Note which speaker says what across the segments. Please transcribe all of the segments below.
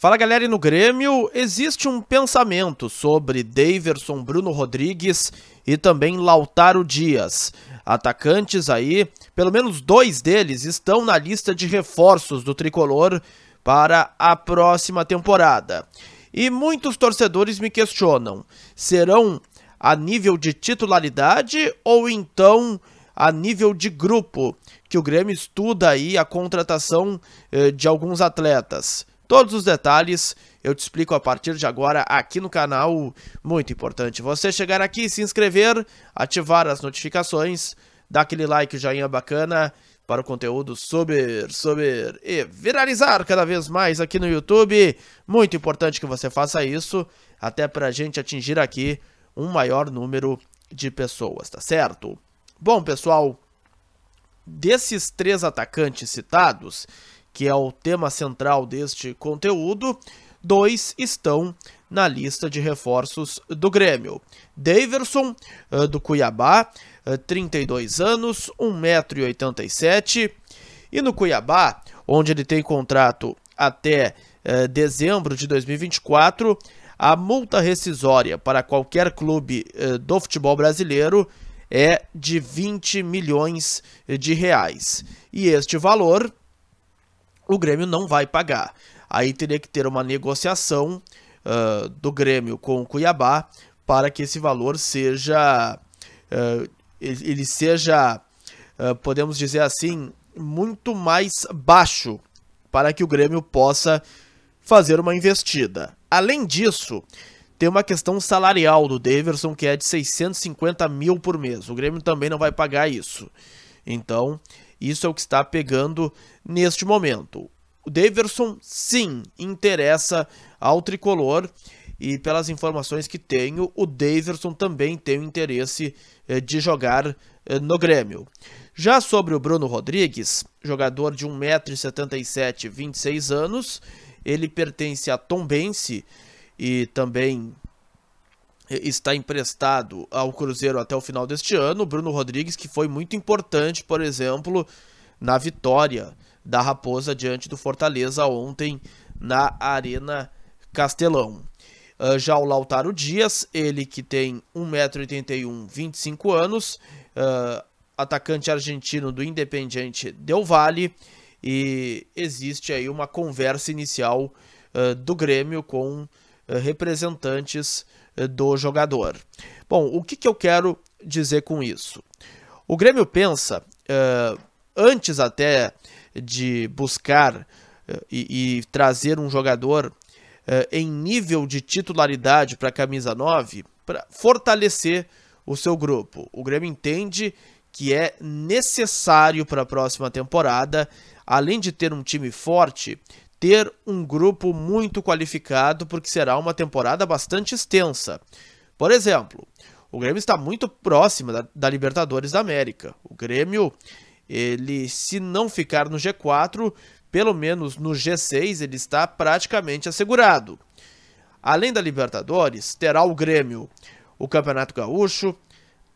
Speaker 1: Fala galera, e no Grêmio existe um pensamento sobre Daverson Bruno Rodrigues e também Lautaro Dias. Atacantes aí, pelo menos dois deles estão na lista de reforços do tricolor para a próxima temporada. E muitos torcedores me questionam: serão a nível de titularidade ou então a nível de grupo que o Grêmio estuda aí a contratação eh, de alguns atletas? Todos os detalhes eu te explico a partir de agora aqui no canal. Muito importante você chegar aqui, se inscrever, ativar as notificações, dar aquele like, joinha bacana para o conteúdo subir, subir e viralizar cada vez mais aqui no YouTube. Muito importante que você faça isso, até para a gente atingir aqui um maior número de pessoas, tá certo? Bom, pessoal, desses três atacantes citados, que é o tema central deste conteúdo, dois estão na lista de reforços do Grêmio. Daverson, eh, do Cuiabá, 32 eh, anos, 1,87m. E no Cuiabá, onde ele tem contrato até eh, dezembro de 2024, a multa rescisória para qualquer clube do futebol brasileiro é de 20 milhões de reais. E este valor o Grêmio não vai pagar. Aí teria que ter uma negociação uh, do Grêmio com o Cuiabá para que esse valor seja. Uh, ele seja, uh, podemos dizer assim, muito mais baixo para que o Grêmio possa fazer uma investida. Além disso, tem uma questão salarial do Daverson que é de 650 mil por mês. O Grêmio também não vai pagar isso. Então, isso é o que está pegando neste momento. O Daverson, sim, interessa ao tricolor e pelas informações que tenho, o Daverson também tem o interesse eh, de jogar eh, no Grêmio. Já sobre o Bruno Rodrigues, jogador de 1,77m, 26 anos, ele pertence a Tombense e também está emprestado ao Cruzeiro até o final deste ano. Bruno Rodrigues, que foi muito importante, por exemplo, na vitória da Raposa diante do Fortaleza ontem na Arena Castelão. Ah, já o Lautaro Dias, ele que tem 1,81m, 25 anos, ah, atacante argentino do Independiente Del Valle, e existe aí uma conversa inicial ah, do Grêmio com representantes eh, do jogador. Bom, o que, que eu quero dizer com isso? O Grêmio pensa, uh, antes até de buscar uh, e, e, trazer um jogador uh, em nível de titularidade para a camisa 9, para fortalecer o seu grupo. O Grêmio entende que é necessário para a próxima temporada, além de ter um time forte, ter um grupo muito qualificado, porque será uma temporada bastante extensa. Por exemplo, o Grêmio está muito próximo da, da, Libertadores da América. O Grêmio, ele se não ficar no G4, pelo menos no G6, ele está praticamente assegurado. Além da Libertadores, terá o Grêmio, o Campeonato Gaúcho,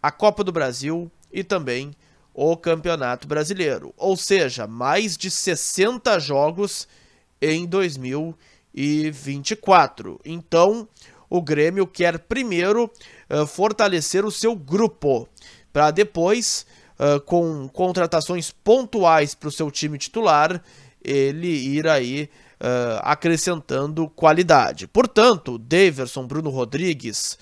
Speaker 1: a Copa do Brasil e também o Campeonato Brasileiro. Ou seja, mais de 60 jogos em 2024. Então, o Grêmio quer primeiro uh, fortalecer o seu grupo, para depois, uh, com contratações pontuais para o seu time titular, ele ir aí uh, acrescentando qualidade. Portanto, Daverson, Bruno Rodrigues,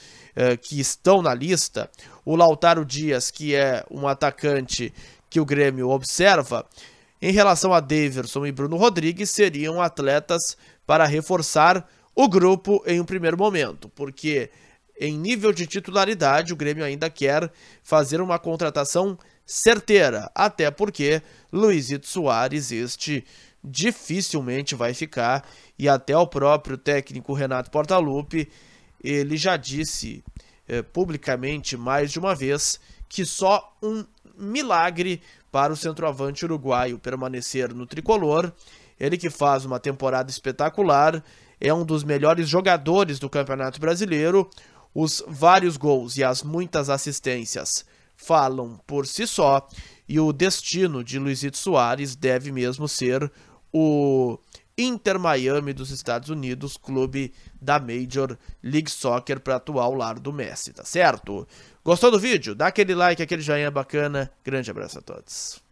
Speaker 1: que estão na lista, o Lautaro Dias, que é um atacante que o Grêmio observa, em relação a Daverson e Bruno Rodrigues, seriam atletas para reforçar o grupo em um primeiro momento, porque em nível de titularidade o Grêmio ainda quer fazer uma contratação certeira, até porque Luizito Soares este dificilmente vai ficar e até o próprio técnico Renato Portaluppi ele já disse eh, publicamente mais de uma vez que só um milagre para o centroavante uruguaio permanecer no tricolor. Ele que faz uma temporada espetacular, é um dos melhores jogadores do Campeonato Brasileiro. Os vários gols e as muitas assistências falam por si só, e o destino de Luizito Soares deve mesmo ser o Inter Miami dos Estados Unidos, clube da Major League Soccer para atual ao lado do Messi, tá certo? Gostou do vídeo? Dá aquele like, aquele joinha bacana. Grande abraço a todos.